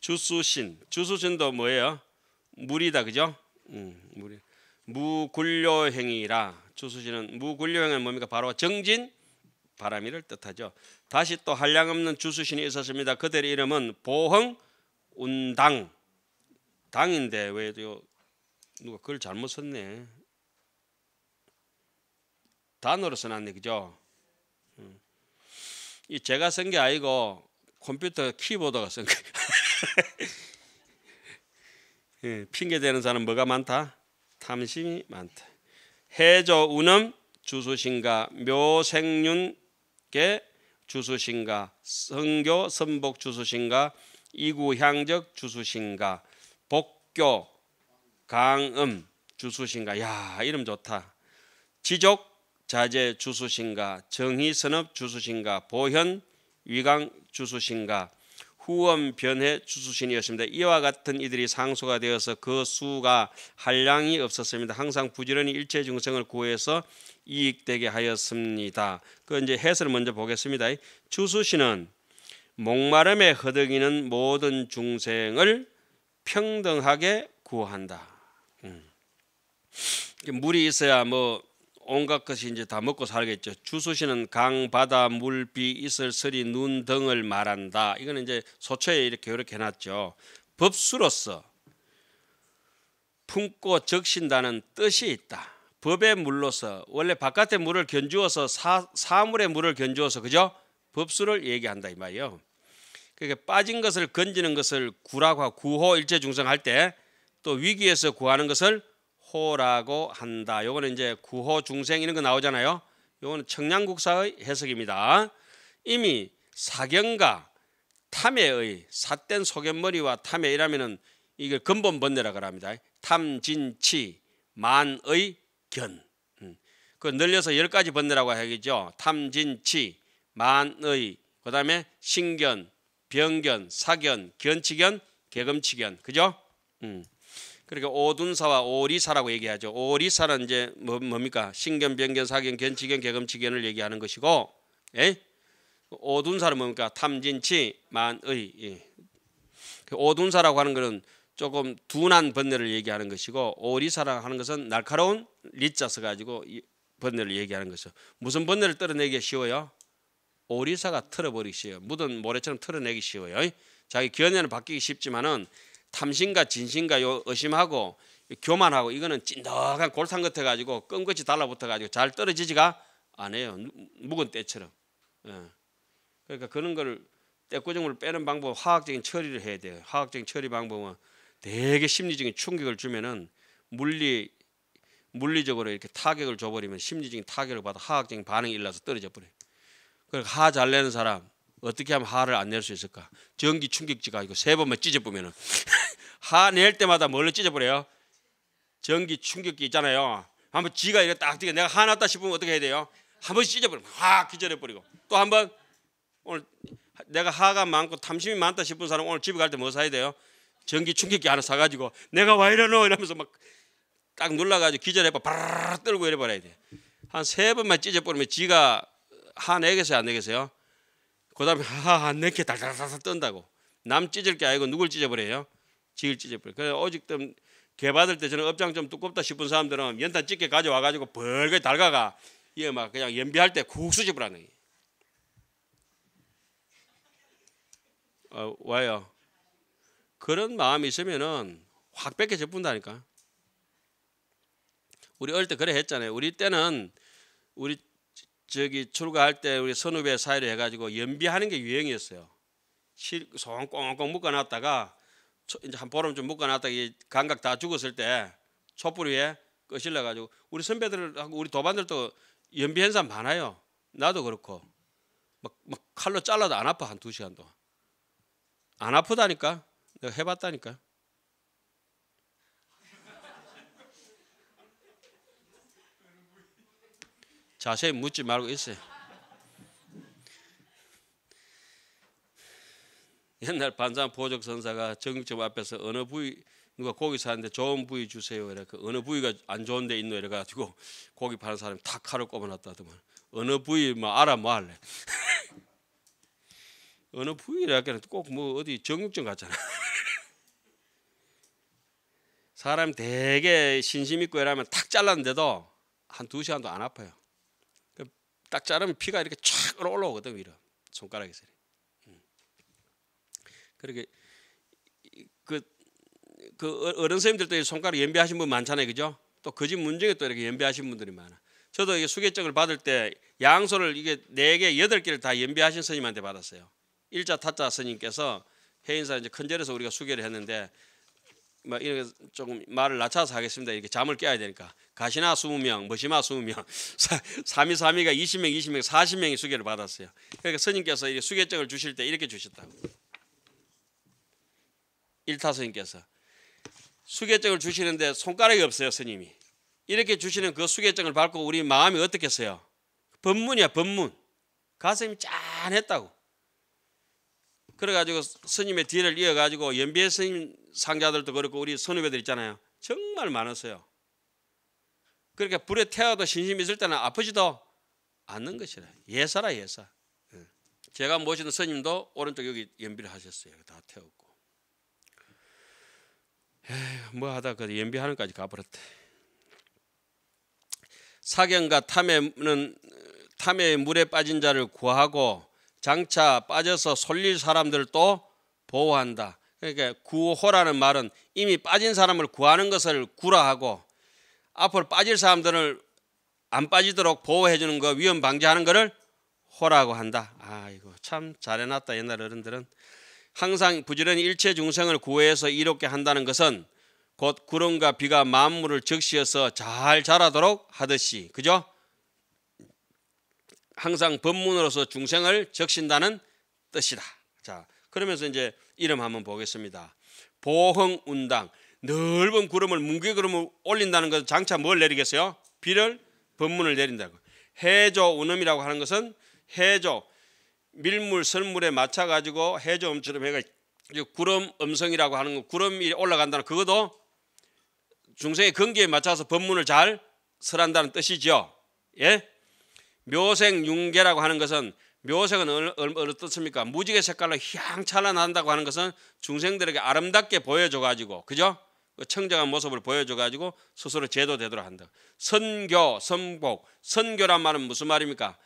주수신. 주수신도 뭐예요? 물이다 그죠? 음, 물이. 무굴료행이라. 주수신은 무굴료행은 뭡니까? 바로 정진 바람이를 뜻하죠. 다시 또 한량 없는 주수신이 있었습니다. 그들의 이름은 보흥 운당. 당인데 왜요? 누가 그걸 잘못 썼네. 단어로 써놨네 그죠? 음. 이 제가 쓴 게 아니고 컴퓨터 키보드가 쓴 거. 예, 핑계 대는 사람 뭐가 많다? 탐심이 많다. 해저 운음 주수신가 묘생윤계 주수신가 성교 선복 주수신가 이구향적 주수신가 복교 강음 주수신가 야 이름 좋다 지족 자제 주수신가 정희 선업 주수신가 보현 위강 주수신가 구원 변해 주수신이었습니다. 이와 같은 이들이 상소가 되어서 그 수가 한량이 없었습니다. 항상 부지런히 일체 중생을 구해서 이익되게 하였습니다. 그 이제 해설을 먼저 보겠습니다. 주수신은 목마름에 허덕이는 모든 중생을 평등하게 구한다. 음. 물이 있어야 뭐 온갖 것이 이제 다 먹고 살겠죠. 주소시는 강, 바다, 물, 비, 이슬, 서리, 눈 등을 말한다. 이거는 이제 소처에 이렇게 이렇게 해놨죠. 법수로서 품고 적신다는 뜻이 있다. 법의 물로서 원래 바깥의 물을 견주어서 사, 사물의 물을 견주어서 그죠? 법수를 얘기한다 이 말이요. 그러니까 빠진 것을 건지는 것을 구라고 구호 일제 중성할 때 또 위기에서 구하는 것을 호라고 한다. 요거는 이제 구호 중생 이런 거 나오잖아요. 요거는 청량국사의 해석입니다. 이미 사경과 탐해의 삿된 소견머리와 탐해이라면은 이게 근본 번뇌라 그럽니다. 탐진치 만의 견. 음. 그 늘려서 열 가지 번뇌라고 하겠죠. 탐진치 만의 그다음에 신견, 병견, 사견, 견치견, 개금치견. 그죠? 음. 그러니까 오둔사와 오리사라고 얘기하죠. 오리사는 이제 뭐, 뭡니까? 신견, 변견, 사견, 견치견, 개금치견을 얘기하는 것이고 예? 오둔사는 뭡니까? 탐진치, 만의 예. 그 오둔사라고 하는 것은 조금 둔한 번뇌를 얘기하는 것이고 오리사라고 하는 것은 날카로운 리자 써가지고 번뇌를 얘기하는 것이죠. 무슨 번뇌를 떨어내기 쉬워요? 오리사가 틀어버리기 쉬워요. 묻은 모래처럼 틀어내기 쉬워요. 자기 견해는 바뀌기 쉽지만은 탐심과 진심과 요 의심하고 교만하고 이거는 찐득한 골상 같아 가지고 끈것이 달라붙어 가지고 잘 떨어지지가 않아요. 묵은 때처럼. 예. 그러니까 그런 걸 때꾸정을 빼는 방법 화학적인 처리를 해야 돼요. 화학적인 처리 방법은 되게 심리적인 충격을 주면은 물리 물리적으로 이렇게 타격을 줘버리면 심리적인 타격을 받아 화학적인 반응이 일어나서 떨어져 버려요. 그러니까 하 잘 내는 사람 어떻게 하면 하를 안 낼 수 있을까? 전기 충격지가 아니고 세 번만 찢어보면은 하낼 때마다 뭘로 찢어버려요? 전기 충격기 있잖아요. 한번 지가 이렇게 딱 뛰게 내가 화났다 싶으면 어떻게 해야 돼요? 한번 찢어버리고 확 기절해버리고 또한번 오늘 내가 화가 많고 탐심이 많다 싶은 사람 오늘 집에 갈 때 뭐 사야 돼요? 전기 충격기 하나 사가지고 내가 와 이러노 이러면서 막 딱 눌러가지고 기절해봐 바라 떨고 이래버려야 돼. 한 세 번만 찢어버리면 지가 하내겠어요안 내겠어요? 그 다음에 하안 내게 달달달달 떤다고 남 찢을 게 아니고 누굴 찢어버려요? 지을지제 벌. 그래서 오직좀개 받을 때 저는 업장 좀 두껍다 싶은 사람들은 연탄 찌게 가져와 가지고 벌게 달가가 이게 막 그냥 연비할 때 국수집을 하는 거예요. 어, 와요. 그런 마음이 있으면은 확 뺏겨져 뿐다니까. 우리 어릴 때 그래 했잖아요. 우리 때는 우리 저기 출가할 때 우리 선후배 사이로 해가지고 연비하는 게 유행이었어요. 실손 꽁꽁 묶어놨다가 이제 한 보름 좀 묶어놨다가 이 감각 다 죽었을 때 촛불 위에 끄실려 가지고 우리 선배들하고 우리 도반들도 연비 현상 많아요. 나도 그렇고 막, 막 칼로 잘라도 안 아파 한 두 시간 동안 안 아프다니까 내가 해봤다니까. 자세히 묻지 말고 있어요. 옛날 반장 보적 선사가 정육점 앞에서 어느 부위 누가 고기 사는데 좋은 부위 주세요. 이래 그 어느 부위가 안 좋은데 있노 이래 가지고 고기 파는 사람이 다 칼을 꼽아놨다더만 어느 부위 뭐 알아 뭐 할래. 어느 부위라기는 꼭뭐 어디 정육점 같잖아. 사람 되게 신심 있고 이러면 탁 잘랐는데도 한 두 시간도 안 아파요. 그 딱 자르면 피가 이렇게 촥 올라오거든 위로 손가락에서. 그렇게 그, 그 어, 어른 선생님들도 손가락 연비하신 분 많잖아요, 그죠? 또 거짓 그 문제에 또 이렇게 연비하신 분들이 많아. 저도 이게 수계증을 받을 때 양손을 이게 네 개, 여덟 개를 다 연비하신 스님한테 받았어요. 일자 타짜 스님께서 해인사 이제 큰절에서 우리가 수계를 했는데 막 뭐 이렇게 조금 말을 낮춰서 하겠습니다. 이렇게 잠을 깨야 되니까 가시나 스무 명 머시마 스무 명 삼이 삼이가 이십 명 이십 명 사십 명이 수계를 받았어요. 그러니까 스님께서 이 수계증을 주실 때 이렇게 주셨다고. 일타스님께서 수계증을 주시는데 손가락이 없어요 스님이 이렇게 주시는 그 수계증을 밟고 우리 마음이 어떻겠어요 법문이야 법문 가슴이 짠했다고 그래가지고 스님의 뒤를 이어가지고 연비의 스님 상자들도 그렇고 우리 선후배들 있잖아요 정말 많았어요 그러니까 불에 태워도 신심 있을 때는 아프지도 않는 것이라 예사라 예사 예. 제가 모시는 스님도 오른쪽 여기 연비를 하셨어요 다 태우고 뭐 하다 그 연비하는까지 가버렸대. 사견과 탐에는 탐에 물에 빠진 자를 구하고 장차 빠져서 솔릴 사람들도 보호한다. 그러니까 구호라는 말은 이미 빠진 사람을 구하는 것을 구라하고 앞으로 빠질 사람들을 안 빠지도록 보호해 주는 거 위험 방지하는 거를 호라고 한다. 아 이거 참 잘해놨다 옛날 어른들은 항상 부지런히 일체 중생을 구해서 이롭게 한다는 것은 곧 구름과 비가 만물을 적시어서 잘 자라도록 하듯이 그죠? 항상 법문으로서 중생을 적신다는 뜻이다. 자, 그러면서 이제 이름 한번 보겠습니다. 보흥 운당 넓은 구름을 뭉게구름을 올린다는 것은 장차 뭘 내리겠어요? 비를 법문을 내린다고. 해조 운음이라고 하는 것은 해조 밀물 설물에 맞춰 가지고 해조음처럼 해가 구름 음성이라고 하는 거 구름이 올라간다는 그것도 중생의 근기에 맞춰서 법문을 잘 설한다는 뜻이죠. 예? 묘색 융계라고 하는 것은 묘색은 어느, 어떻습니까? 무지개 색깔로 향찬한 한다고 하는 것은 중생들에게 아름답게 보여줘 가지고 그죠? 그 청정한 모습을 보여줘 가지고 스스로 제도되도록 한다. 선교, 선복. 선교란 말은 무슨 말입니까?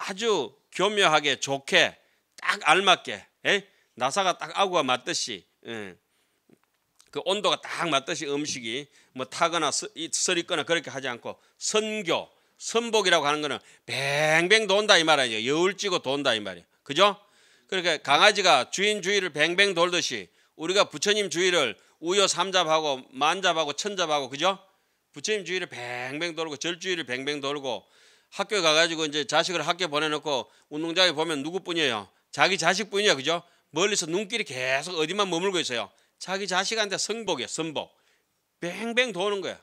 아주 교묘하게 좋게 딱 알맞게 에? 나사가 딱 아구가 맞듯이 에. 예. 그 온도가 딱 맞듯이 음식이 뭐 타거나 서, 서리거나 그렇게 하지 않고 선교 선복이라고 하는 거는 뱅뱅 돈다 이 말이에요 여울지고 돈다 이 말이에요 그죠? 그러니까 강아지가 주인 주의를 뱅뱅 돌듯이 우리가 부처님 주의를 우여 삼잡하고 만잡하고 천잡하고 그죠? 부처님 주의를 뱅뱅 돌고 절주의를 뱅뱅 돌고 학교에 가가지고 이제 자식을 학교에 보내놓고 운동장에 보면 누구뿐이에요? 자기 자식뿐이야, 그죠? 멀리서 눈길이 계속 어디만 머물고 있어요. 자기 자식한테 선복이야, 선복. 뱅뱅 도는 거야.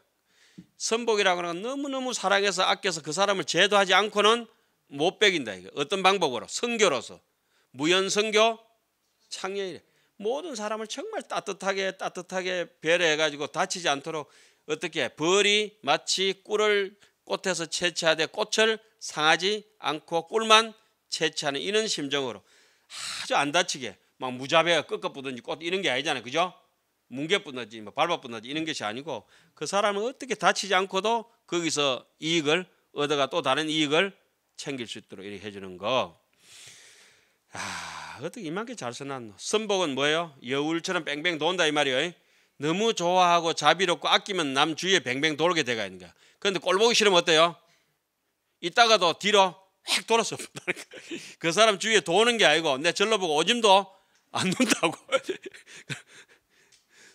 선복이라고 하는 건 너무너무 사랑해서 아껴서 그 사람을 제도하지 않고는 못 베긴다. 이거. 어떤 방법으로? 선교로서. 무연선교, 창녀이래. 모든 사람을 정말 따뜻하게 따뜻하게 배려해가지고 다치지 않도록 어떻게 벌이 마치 꿀을 꽃에서 채취하되 꽃을 상하지 않고 꿀만 채취하는 이런 심정으로 아주 안 다치게 막 무자배가 끝껏 부든지 꽃 이런 게 아니잖아요. 그죠? 뭉개 부든지 뭐 밟아 부든지 이런 것이 아니고 그 사람은 어떻게 다치지 않고도 거기서 이익을 얻어가 또 다른 이익을 챙길 수 있도록 이렇게 해주는 거. 아, 어떻게 이만큼 잘 써놨노? 선복은 뭐예요? 여울처럼 뺑뺑 돈다 이 말이에요. 너무 좋아하고 자비롭고 아끼면 남 주위에 뱅뱅 돌게 되가 있는 거야. 그런데 꼴 보기 싫으면 어때요? 이따가도 뒤로 확 돌아서 그 사람 주위에 도는 게 아니고 내 절로 보고 오줌도 안 논다고.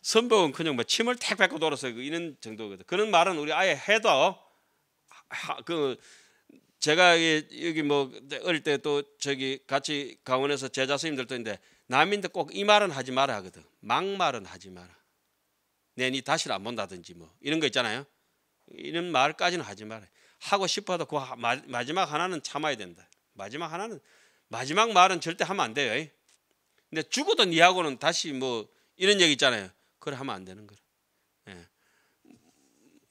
선복은 그냥 뭐 침을 탁 뱉고 돌아서 이런 정도거든. 그런 말은 우리 아예 해도 그 제가 여기 뭐 어릴 때 또 저기 같이 강원에서 제자 스님들도 있는데 남인데 꼭 이 말은 하지 마라 하거든. 막말은 하지 마라. 내니 다시는 안 본다든지 뭐 이런 거 있잖아요. 이런 말까지는 하지 말아요. 하고 싶어도 그 마지막 하나는 참아야 된다. 마지막 하나는 마지막 말은 절대 하면 안 돼요. 근데 죽어도 니하고는 다시 뭐 이런 얘기 있잖아요. 그걸 하면 안 되는 거예요. 예.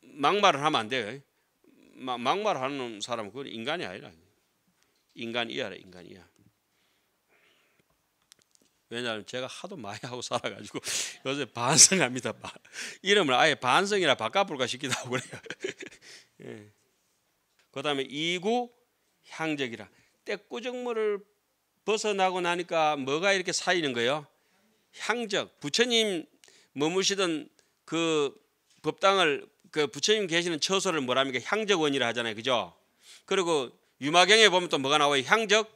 막말을 하면 안 돼요. 막말하는 사람은 그건 인간이 아니라 인간이야라 인간이야. 왜냐하면 제가 하도 많이 하고 살아가지고 요새 반성합니다. 이름을 아예 반성이라 바꿔볼까 싶기도 하고 그래요. 예. 그 다음에 이구 향적이라 때꾸정물을 벗어나고 나니까 뭐가 이렇게 사이는 거예요? 향적 부처님 머무시던 그 법당을 그 부처님 계시는 처소를 뭐랍니까 향적원이라 하잖아요 그죠 그리고 유마경에 보면 또 뭐가 나와요 향적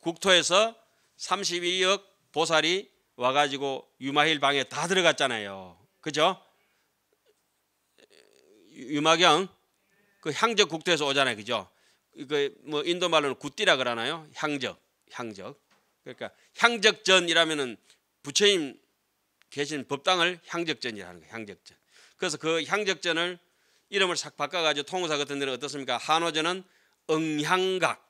국토에서 32억 보살이 와가지고 유마힐 방에 다 들어갔잖아요. 그죠? 유마경 그 향적 국토에서 오잖아요. 그죠? 그 뭐 인도 말로는 굿띠라 그러나요? 향적, 향적. 그러니까 향적전이라면은 부처님 계신 법당을 향적전이라는 거예요. 향적전. 그래서 그 향적전을 이름을 싹 바꿔가지고 통우사 같은 데는 어떻습니까? 한호전은 응향각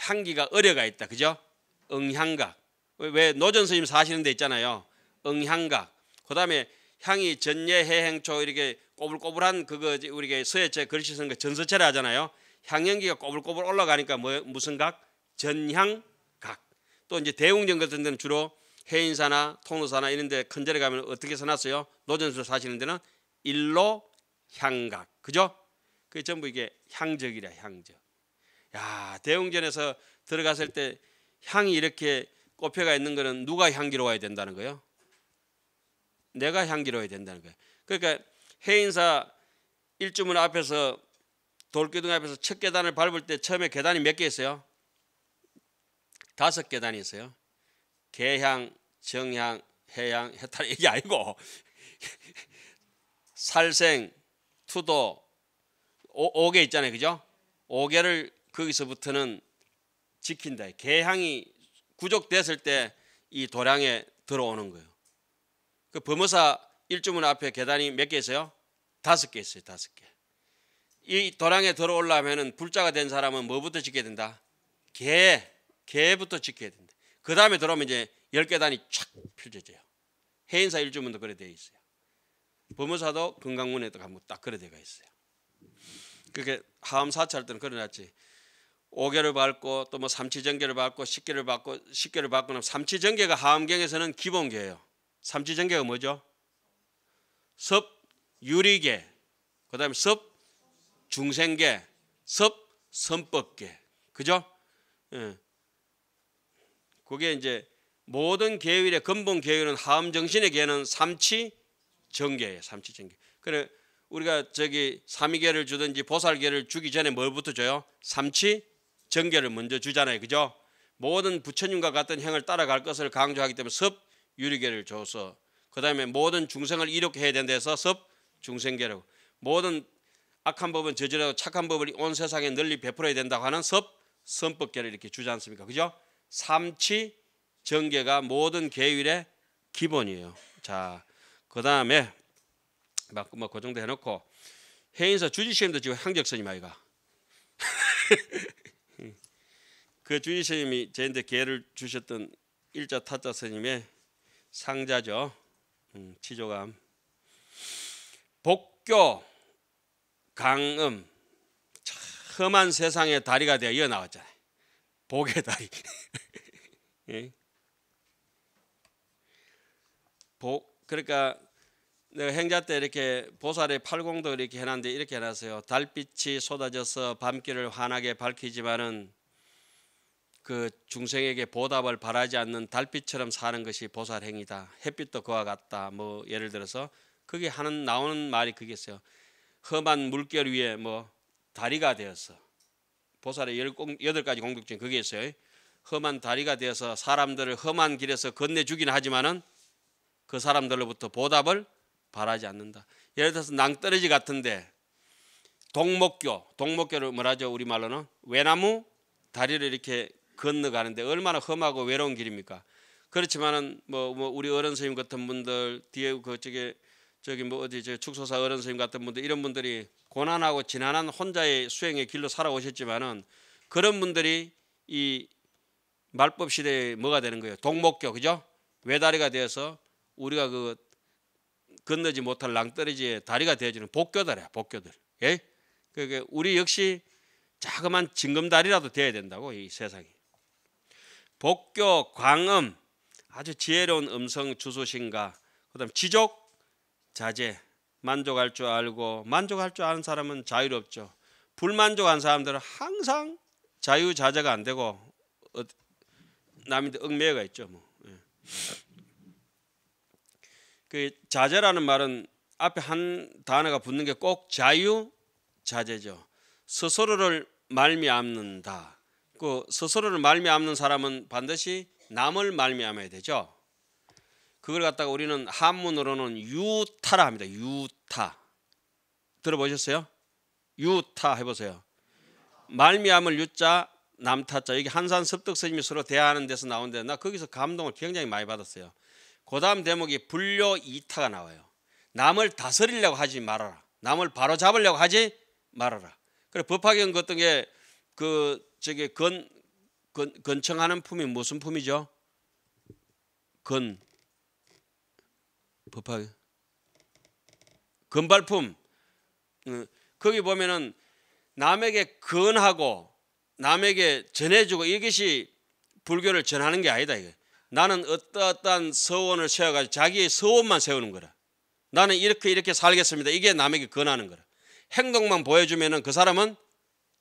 향기가 어려가 있다. 그죠? 응향각. 왜 노전 스님 사시는 데 있잖아요. 응향각. 그다음에 향이 전예해행초 이렇게 꼬불꼬불한 그거 우리가 서예체 글씨 쓰는 거 전서체라 하잖아요. 향연기가 꼬불꼬불 올라가니까 뭐 무슨 각? 전향각. 또 이제 대웅전 같은 데는 주로 해인사나 통로사나 이런 데 큰절에 가면 어떻게 써놨어요? 노전수 사시는 데는 일로 향각. 그죠? 그게 전부 이게 향적이라 향적. 야 대웅전에서 들어갔을 때 향이 이렇게 꽃피가 있는 거는 누가 향기로워야 된다는 거예요? 내가 향기로워야 된다는 거예요. 그러니까 해인사 일주문 앞에서 돌기둥 앞에서 첫 계단을 밟을 때 처음에 계단이 몇 개 있어요? 다섯 계단이 있어요. 개향, 정향, 해양, 해탈 이게 아니고 살생, 투도 오, 5개 있잖아요. 그죠? 5개를 거기서부터는 지킨다. 개항이 구족됐을 때 이 도량에 들어오는 거예요. 그 범어사 일주문 앞에 계단이 몇 개 있어요? 다섯 개 있어요. 다섯 개. 이 도량에 들어올라면 불자가 된 사람은 뭐부터 지켜야 된다? 개, 개부터 지켜야 된다. 그 다음에 들어오면 이제 열 계단이 착 펼쳐져요. 해인사 일주문도 그래 되어 있어요. 범어사도 금강문에도 가면 딱 그래 되어 있어요. 그게 하암 사찰 때는 그래 놨지. 5개를 밟고 또 뭐삼치전개를 밟고 1 0개를 밟고 1 0개를 밟고 는 삼치전계가 하암경에서는 기본계예요. 삼치전개가 뭐죠? 섭 유리계, 그다음에 섭 중생계, 섭 선법계, 그죠? 예. 그게 이제 모든 계율의 근본 계율은 하암 정신의 계는 삼치 정계예요 삼치 정계 그래 우리가 저기 삼위계를 주든지 보살계를 주기 전에 뭘부터 줘요? 삼치 정개를 먼저 주잖아요. 그죠? 모든 부처님과 같은 행을 따라갈 것을 강조하기 때문에 섭 유리계를 줘서 그 다음에 모든 중생을 이롭게 해야 된다 해서 섭 중생계라고 모든 악한 법은 저지르고 착한 법을 온 세상에 널리 베풀어야 된다고 하는 섭 선법계를 이렇게 주지 않습니까? 그죠? 삼치 정계가 모든 계율의 기본이에요. 자, 뭐, 그 다음에 막 뭐 고정도 해놓고 해인서 주지시험도 지금 항적선이 마이가 그 주의 인 스님이 저한테 개를 주셨던 일자 타선 스님의 상자죠. 음, 치조감. 복교 강음 험한 세상의 다리가 되어 나왔잖아요. 복의 다리. 예? 복 그러니까 내가 행자 때 이렇게 보살의 팔공도 이렇게 해놨는데 이렇게 해놨어요. 달빛이 쏟아져서 밤길을 환하게 밝히지만은 그 중생에게 보답을 바라지 않는 달빛처럼 사는 것이 보살 행위다. 햇빛도 그와 같다. 뭐 예를 들어서 그게 하는 나오는 말이 그게있어요 험한 물결 위에 뭐 다리가 되어서 보살의 열, 여덟 가지 공격중 그게 있어요. 험한 다리가 되어서 사람들을 험한 길에서 건네주긴 하지만은 그 사람들로부터 보답을 바라지 않는다. 예를 들어서 낭떠러지 같은데 동목교, 동목교를 뭐라죠 우리 말로는 외나무 다리를 이렇게 건너가는데 얼마나 험하고 외로운 길입니까? 그렇지만은 뭐, 뭐 우리 어른 선생님 같은 분들 뒤에 그 저기 저기 뭐 어디 저 축소사 어른 선생님 같은 분들 이런 분들이 고난하고 지난한 혼자의 수행의 길로 살아오셨지만은 그런 분들이 이 말법 시대에 뭐가 되는 거예요? 동목교 그죠? 외다리가 되어서 우리가 그 건너지 못할 낭떠러지의 다리가 되어주는 복교다리야 복교들. 예? 그러 우리 역시 자그만 징검다리라도 돼야 된다고 이 세상이. 복교, 광음 아주 지혜로운 음성 주소신가 그다음 지족, 자제 만족할 줄 알고 만족할 줄 아는 사람은 자유롭죠. 불만족한 사람들은 항상 자유자재가 안 되고 어, 남인데 얽매여가 있죠. 뭐. 예. 그 자제라는 말은 앞에 한 단어가 붙는 게 꼭 자유 자재죠 스스로를 말미암는다. 그 스스로를 말미암는 사람은 반드시 남을 말미암아야 되죠. 그걸 갖다가 우리는 한문으로는 유타라 합니다. 유타 들어보셨어요? 유타 해보세요. 말미암을 유자 남타자 여기 한산 섭덕 스님이 서로 대하는 데서 나온데 나 거기서 감동을 굉장히 많이 받았어요. 그다음 대목이 불려 이타가 나와요. 남을 다스리려고 하지 말아라. 남을 바로 잡으려고 하지 말아라. 그래 법학경 같은 게그 저게 건, 건 건청하는 품이 무슨 품이죠? 건 법학 건발품 어, 거기 보면은 남에게 건하고 남에게 전해주고 이것이 불교를 전하는 게 아니다 이거. 나는 어떠한 서원을 세워가지고 자기의 서원만 세우는 거라. 나는 이렇게 이렇게 살겠습니다. 이게 남에게 권하는 거라. 행동만 보여주면은 그 사람은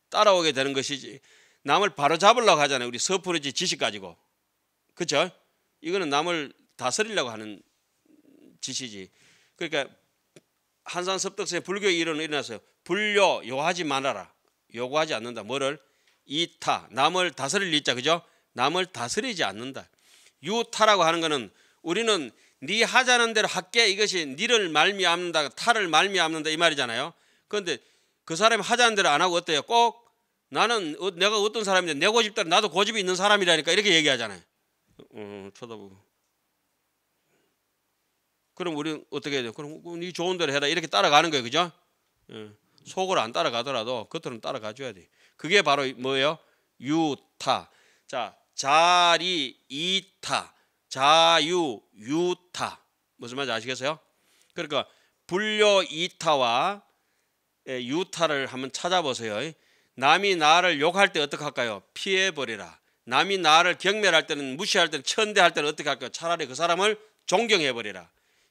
따라오게 되는 것이지. 남을 바로 잡으려고 하잖아요. 우리 서프르지 지식 가지고. 그죠? 이거는 남을 다스리려고 하는 지시지. 그러니까 한산 섭덕성에 불교 이론이 일어나서 불려 요하지 말아라. 요구하지 않는다. 뭐를 이타 남을 다스릴 일자 그죠? 남을 다스리지 않는다. 유타라고 하는 거는 우리는 네 하자는 대로 할게 이것이 니를 말미암는다 타를 말미암는다 이 말이잖아요. 그런데 그 사람이 하자는 대로 안 하고 어때요? 꼭 나는 어, 내가 어떤 사람인데 내 고집 따라 나도 고집이 있는 사람이라니까 이렇게 얘기하잖아요. 어, 쳐다보고. 그럼 우리 어떻게 해야 돼? 그럼 네 좋은 대로 해라 이렇게 따라가는 거예요, 그죠? 예. 속을 안 따라가더라도 겉으로는 따라가줘야 돼. 그게 바로 뭐예요? 유타. 자, 자리 이타, 자유 유타. 무슨 말인지 아시겠어요? 그러니까 불려 이타와 예, 유타를 한번 찾아보세요. 남이 나를 욕할 때어떡 할까요? 피해버리라. 남이 나를 경멸할 때는 무시할 때는 천대할 때는 어떡 할까요? 차라리 그 사람을 존경해버리라.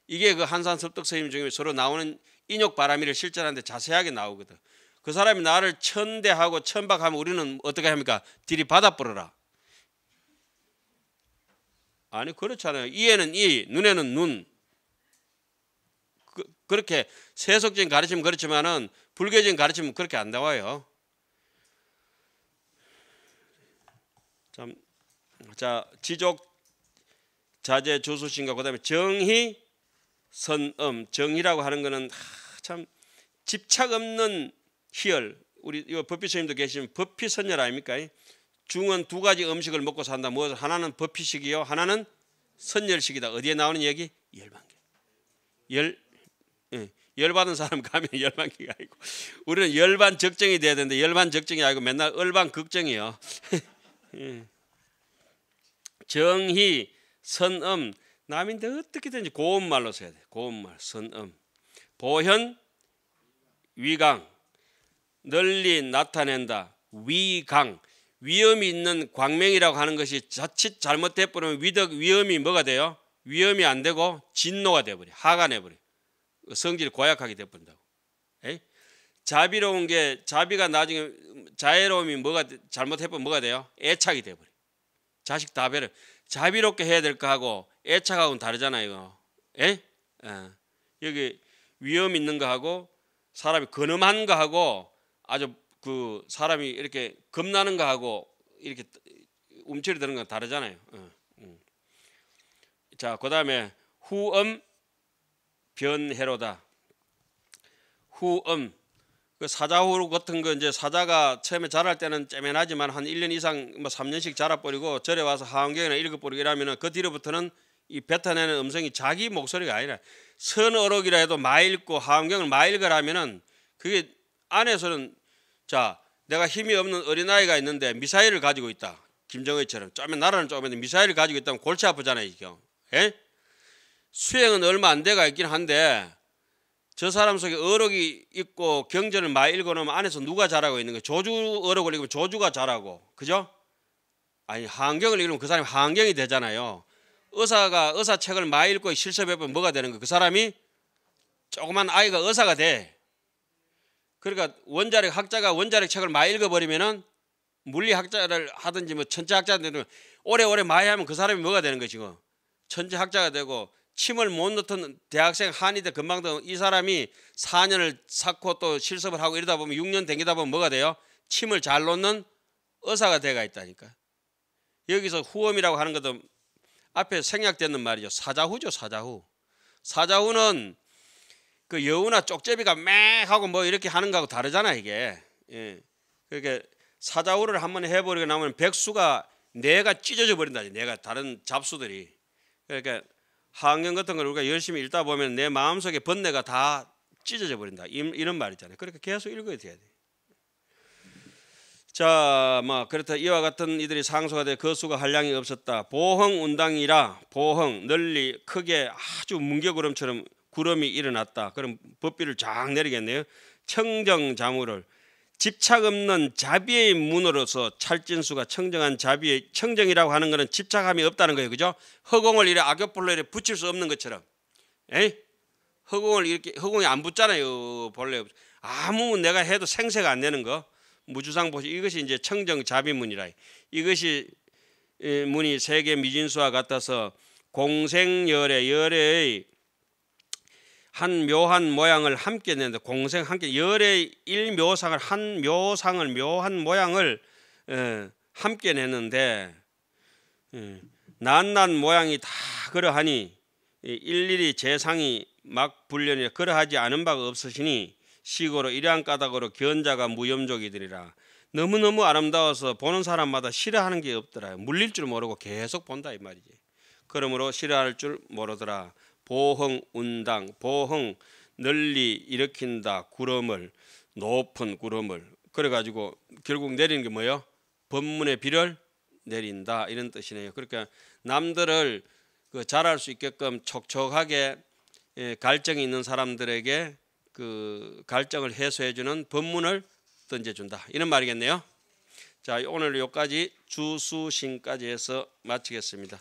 이게 그 한산 섭덕서임 중에 서로 나오는 인욕 바람이를 실전하는데 자세하게 나오거든. 그 사람이 나를 천대하고 천박하면 우리는 어떻게 합니까? 딜이 받아버려라. 아니 그렇잖아요. 이에는 이, 눈에는 눈. 그, 그 렇게 세속적인 가르침 은 그렇지만은 불교적인 가르침은 그렇게 안 나와요. 자 지족 자제 조수신과 그다음에 정희 선음 정희라고 하는 거는 하, 참 집착 없는 희열 우리 이 버피스님도 계시면 법피선열 아닙니까? 중은 두 가지 음식을 먹고 산다. 뭐 하나는 법피식이요 하나는 선열식이다. 어디에 나오는 얘기? 열반계. 열 예. 열받은 사람 가면 열반기가 아니고 우리는 열반 적정이 돼야 되는데 열반 적정이 아니고 맨날 얼반 걱정이요. 예. 정희, 선음, 남인데 어떻게든지 고운 말로 써야 돼. 고운 말, 선음. 보현, 위강. 널리 나타낸다. 위강. 위험이 있는 광명이라고 하는 것이 자칫 잘못해 버리면 위덕 위험이 뭐가 돼요? 위험이 안 되고 진노가 돼 버려. 하가 내 버려. 성질 고약하게 돼 버린다고. 자비로운 게 자비가 나중에 자애로움이 뭐가 잘못해 버리면 뭐가 돼요? 애착이 돼 버려. 자식 다 배려 자비롭게 해야 될거 하고 애착하고는 다르잖아요. 이거. 예? 예. 여기 위험 있는 거 하고 사람이 근엄한 거 하고 아주 그 사람이 이렇게 겁나는 거 하고 이렇게 움츠리 드는 건 다르잖아요. 예. 음. 자, 그다음에 후음 변해로다. 후음 그 사자후 같은 거 이제 사자가 처음에 자랄 때는 쨈맨나지만한 1년 이상 뭐 3년씩 자라버리고 절에 와서 하원경이나 읽어버리고 이러면은 그 뒤로부터는 이 뱉어내는 음성이 자기 목소리가 아니라 선어록이라 해도 마읽고 하원경을 마읽거라면은 그게 안에서는 자 내가 힘이 없는 어린아이가 있는데 미사일을 가지고 있다 김정은처럼 쪼매 나라는 쪼매 미사일을 가지고 있다면 골치 아프잖아요 이게 예? 수행은 얼마 안 돼가 있긴 한데 저 사람 속에 어록이 있고 경전을 많이 읽어놓으면 안에서 누가 잘하고 있는 거예요? 조주 어록을 읽으면 조주가 잘하고 그죠? 아니 한경을 읽으면 그 사람이 한경이 되잖아요. 의사가 의사 책을 많이 읽고 실습해보면 뭐가 되는 거예요? 그 사람이 조그만 아이가 의사가 돼. 그러니까 원자력 학자가 원자력 책을 많이 읽어버리면은 물리학자를 하든지 뭐 천재학자가 되면 뭐 오래오래 많이 하면 그 사람이 뭐가 되는 거예요 지금? 천재학자가 되고 침을 못 넣던 대학생 한이대 금방도 이 사람이 4년을 쌓고 또 실습을 하고 이러다 보면 6년 댕기다 보면 뭐가 돼요? 침을 잘 놓는 의사가 돼가 있다니까. 여기서 후엄이라고 하는 것도 앞에 생략되는 말이죠. 사자후죠, 사자후. 사자후는 그 여우나 쪽제비가 매 하고 뭐 이렇게 하는 거하고 다르잖아 이게. 예. 그렇게 그러니까 사자후를 한번 해버리고 나면 백수가 뇌가 찢어져 버린다니 뇌가 다른 잡수들이. 그러니까 하경 같은 걸 우리가 열심히 읽다 보면 내 마음속에 번뇌가 다 찢어져 버린다. 이런 말 있잖아요. 그러니까 계속 읽어야 돼요. 자, 막 뭐, 그렇다 이와 같은 이들이 상소가 돼 거수가 한량이 없었다. 보흥 운당이라 보흥 널리 크게 아주 문개구름처럼 구름이 일어났다. 그럼 법비를 쫙 내리겠네요. 청정 자물을 집착 없는 자비의 문으로서 찰진수가 청정한 자비의 청정이라고 하는 것은 집착함이 없다는 거예요. 그죠? 허공을 이래 악역볼로 이래 붙일 수 없는 것처럼. 에이? 허공을 이렇게 허공이 안 붙잖아요. 본래 아무 내가 해도 생색 안 내는 거. 무주상 보시 이것이 이제 청정 자비문이라. 이것이 문이 세계 미진수와 같아서 공생열의 열의 한 묘한 모양을 함께 내는데 공생 함께 열의 일묘상을 한 묘상을 묘한 모양을 에, 어, 함께 내는데 난난 어, 모양이 다 그러하니 일일이 재상이 막 불련이 그러하지 않은 바가 없으시니 시고로 이러한 까닭으로 견자가 무염족이들이라 너무너무 아름다워서 보는 사람마다 싫어하는 게 없더라 물릴 줄 모르고 계속 본다 이 말이지 그러므로 싫어할 줄 모르더라 보흥 운당 보흥 널리 일으킨다 구름을 높은 구름을 그래 가지고 결국 내리는 게 뭐예요? 법문의 비를 내린다 이런 뜻이네요. 그러니까 남들을 그 잘할 수 있게끔 촉촉하게 예, 갈증이 있는 사람들에게 그 갈증을 해소해 주는 법문을 던져 준다. 이런 말이겠네요. 자, 오늘 여기까지 주수신까지 해서 마치겠습니다.